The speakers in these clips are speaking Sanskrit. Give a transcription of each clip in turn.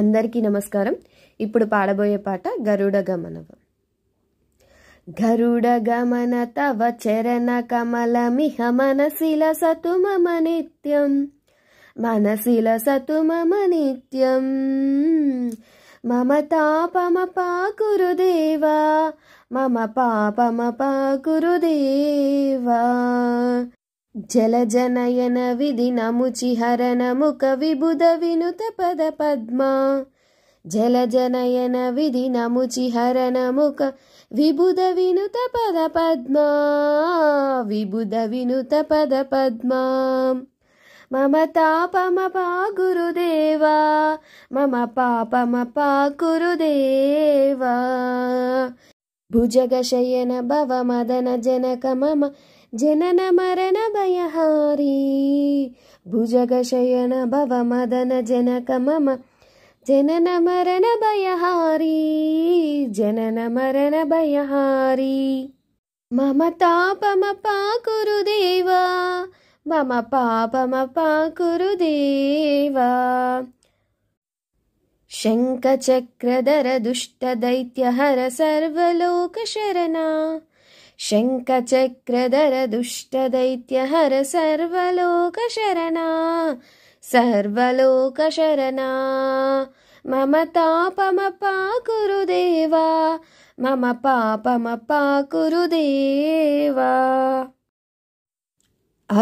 అందరికీ నమస్కారం ఇప్పుడు పాడబోయే పాట గరుడ గమనవ గరుడ గమన తవ చరణ మిహ మనసిల సతుమ నిత్యం మనసిల సతుమ నిత్యం మమ పాకురుదేవా మమ పాపమ పాకురుదేవా జలజనయన విధినముచిహరణముఖ విబుధ వినుత పద పద్మ జలజనయన విధినముచిహరణముఖ విబుధ వినుత పద పద్మ విబుధ వినుత పద పద్మ మమ తాపమపా గురుదేవా మమ పాపమపా గురుదేవా भुजगशयन भव मदन जनक मम जनन मरण भयहारी भुजगशयन भव मदन जनक मम जनन मरण भयहारी जनन मरण भयहारी मम तापमपाकुरुदेवा मम पापम पापमपाकुरुदेवा शङ्खचक्रधर दुष्टदैत्यहर सर्वलोकशरणा शङ्खचक्रधर दुष्टदैत्यहर सर्वलोकशरणा सर्वलोकशरणा मम तापमपा कुरुदेवा मम पापमपा कुरुदेवा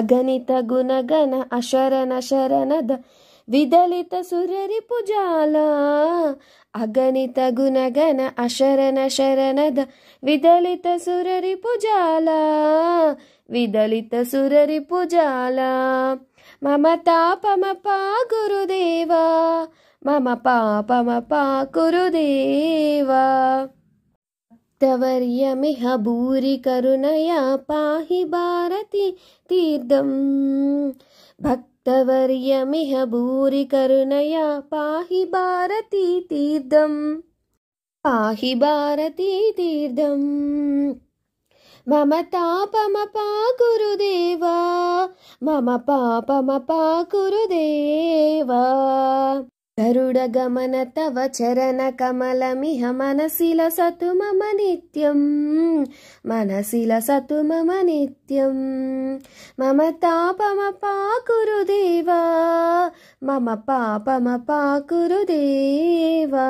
अगणितगुणगण अशरण शरणद विदलित सुररिपुजाला अगणित गुणगन अशरण शरण विदलित सुररिपुजाला विदलित सुररिपुजाला मम तापमपा गुरुदेवा मम पापम पा कुरुदेवार्यमिह भूरि करुणया पाहि भारती तवर्यमिह भूरिकरुणया करुणया पाहि भारती पाहि भारती मम तापम पाकुरुदेव मम पापम पाकुरुदेव गरुडगमन तव चरणकमलमिह मनसि लसतु मम नित्यम् मनसि लसतु मम नित्यम् मम देवा मम देवा